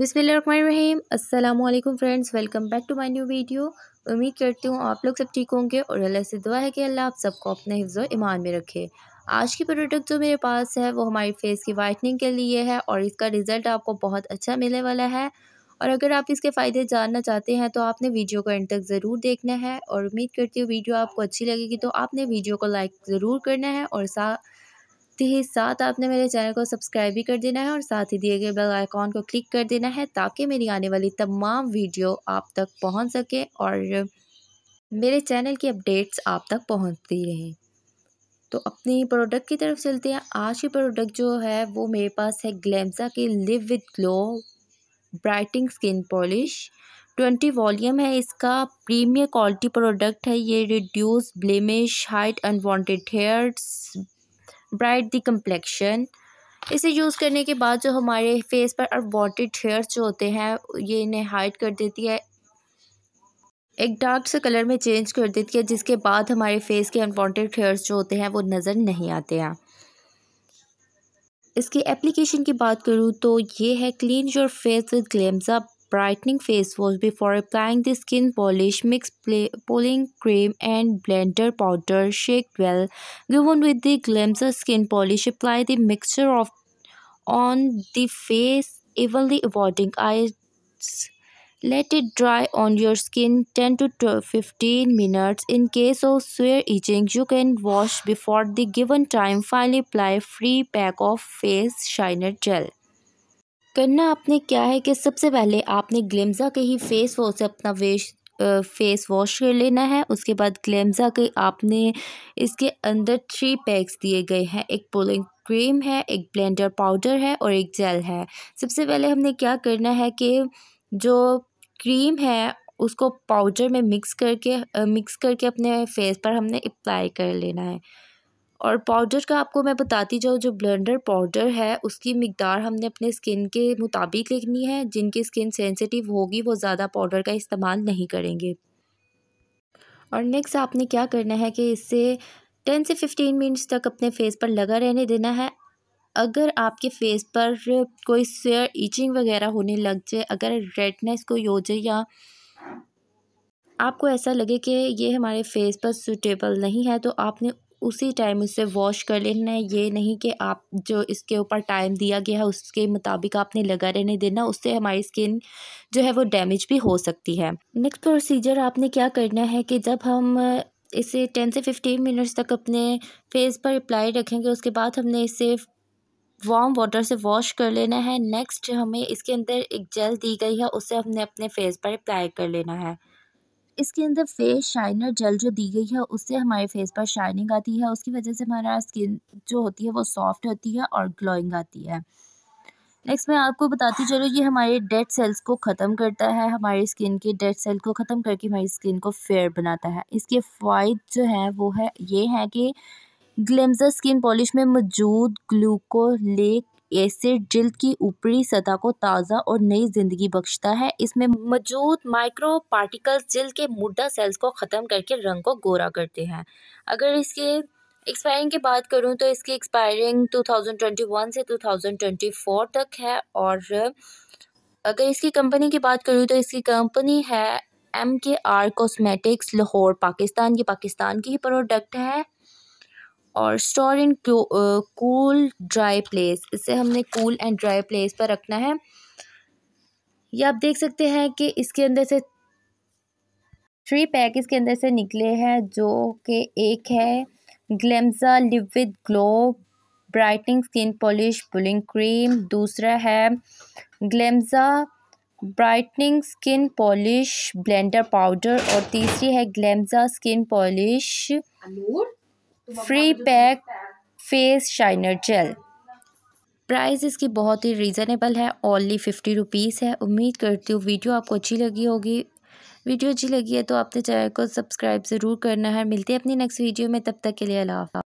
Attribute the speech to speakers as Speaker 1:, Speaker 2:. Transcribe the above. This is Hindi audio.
Speaker 1: बिसमीम अल्लाम friends welcome back to my new video उम्मीद करती हूँ आप लोग सब ठीक होंगे और अल्लाह से दुआ है कि अल्लाह आप सबको अपने हिफ्ज़ ईमान में रखे आज की प्रोडक्ट जो मेरे पास है वो हमारी फेस की वाइटनिंग के लिए है और इसका रिज़ल्ट आपको बहुत अच्छा मिलने वाला है और अगर आप इसके फ़ायदे जानना चाहते हैं तो आपने वीडियो को एंड तक ज़रूर देखना है और उम्मीद करती हूँ वीडियो आपको अच्छी लगेगी तो आपने वीडियो को लाइक ज़रूर करना है और साथ साथ ही साथ आपने मेरे चैनल को सब्सक्राइब भी कर देना है और साथ ही दिए गए बेल आइकॉन को क्लिक कर देना है ताकि मेरी आने वाली तमाम वीडियो आप तक पहुँच सके और मेरे चैनल की अपडेट्स आप तक पहुँचती रहें तो अपनी प्रोडक्ट की तरफ चलते हैं आज की प्रोडक्ट जो है वो मेरे पास है ग्लैम्सा के live with glow brightening skin polish twenty volume है इसका प्रीमियर क्वालिटी प्रोडक्ट है ये reduce blemish height unwanted hairs bright the complexion इसे यूज़ करने के बाद जो हमारे फेस पर अनवॉन्टेड हेयर्स जो होते हैं ये इन्हें हाइड कर देती है एक डार्क से कलर में चेंज कर देती है जिसके बाद हमारे फेस के अनवांटेड हेयर्स जो होते हैं वो नज़र नहीं आते हैं इसकी एप्लीकेशन की बात करूँ तो ये है क्लीन योर फेस विद ग्लेम्सअप brightening face wash before applying the skin polish mix pulling cream and blender powder shake well given with the glimpse skin polish apply the mixture of on the face evenly avoiding eyes let it dry on your skin 10 to 15 minutes. In case of sweat itching, you can wash before the given time. Finally, apply free pack of face shiner gel. करना आपने क्या है कि सबसे पहले आपने ग्लेम्ज़ा के ही फेस वॉश से अपना वेश फेस वॉश कर लेना है उसके बाद ग्लेम्ज़ा के आपने इसके अंदर थ्री पैक्स दिए गए हैं एक पोलिंग क्रीम है एक ब्लेंडर पाउडर है और एक जेल है सबसे पहले हमने क्या करना है कि जो क्रीम है उसको पाउडर में मिक्स करके मिक्स करके अपने फेस पर हमने अप्लाई कर लेना है और पाउडर का आपको मैं बताती जाऊँ जो ब्लेंडर पाउडर है उसकी मकदार हमने अपने स्किन के मुताबिक लिखनी है जिनकी स्किन सेंसिटिव होगी वो ज़्यादा पाउडर का इस्तेमाल नहीं करेंगे और नेक्स्ट आपने क्या करना है कि इससे टेन से फिफ्टीन मिनट्स तक अपने फेस पर लगा रहने देना है अगर आपके फेस पर कोई सेयर ईचिंग वगैरह होने लग जाए अगर रेडनेस कोई हो जाए या आपको ऐसा लगे कि ये हमारे फेस पर सूटेबल नहीं है तो आपने उसी टाइम इसे वॉश कर लेना है ये नहीं कि आप जो इसके ऊपर टाइम दिया गया है उसके मुताबिक आपने लगा रहने देना उससे हमारी स्किन जो है वो डैमेज भी हो सकती है नेक्स्ट प्रोसीजर आपने क्या करना है कि जब हम इसे टेन से फिफ्टीन मिनट्स तक अपने फेस पर अप्लाई रखेंगे उसके बाद हमने इसे वार्म वाटर से वॉश कर लेना है नेक्स्ट हमें इसके अंदर एक जेल दी गई है उसे हमने अपने फेस पर अप्लाई कर लेना है इसके अंदर फेस शाइनर जेल जो दी गई है उससे हमारे फेस पर शाइनिंग आती है उसकी वजह से हमारा स्किन जो होती है वो सॉफ्ट होती है और ग्लोइंग आती है नेक्स्ट मैं आपको बताती चलूँ ये हमारे डेड सेल्स को ख़त्म करता है हमारी स्किन के डेड सेल को ख़त्म करके हमारी स्किन को फेयर बनाता है इसके फ़ायद जो है वो है ये है कि ग्लेम्जर स्किन पॉलिश में मौजूद ग्लूकोलेक लेक एसिड जल्द की ऊपरी सतह को ताज़ा और नई जिंदगी बख्शता है इसमें मौजूद माइक्रो पार्टिकल्स जल्द के मुर्दा सेल्स को ख़त्म करके रंग को गोरा करते हैं अगर इसके एक्सपायरिंग की बात करूं तो इसकी एक्सपायरिंग 2021 से 2024 तक है और अगर इसकी कंपनी की बात करूं तो इसकी कंपनी है एम के आर कॉस्मेटिक्स लाहौर पाकिस्तान ये पाकिस्तान की ही प्रोडक्ट है और store in cool dry place इसे हमने कूल एंड ड्राई प्लेस पर रखना है ये आप देख सकते हैं कि इसके अंदर से थ्री पैक इसके अंदर से निकले हैं जो कि एक है ग्लेम्जा live with glow brightening skin polish pulling cream दूसरा है ग्लेम्जा brightening skin polish blender powder और तीसरी है ग्लेम्जा skin polish free pack face shiner gel price इसकी बहुत ही रीज़नेबल है ओनली फिफ्टी रुपीज़ है उम्मीद करती हूँ वीडियो आपको अच्छी लगी होगी वीडियो अच्छी लगी है तो आपने चैनल को सब्सक्राइब ज़रूर करना है मिलते हैं अपनी नेक्स्ट वीडियो में तब तक के लिए अला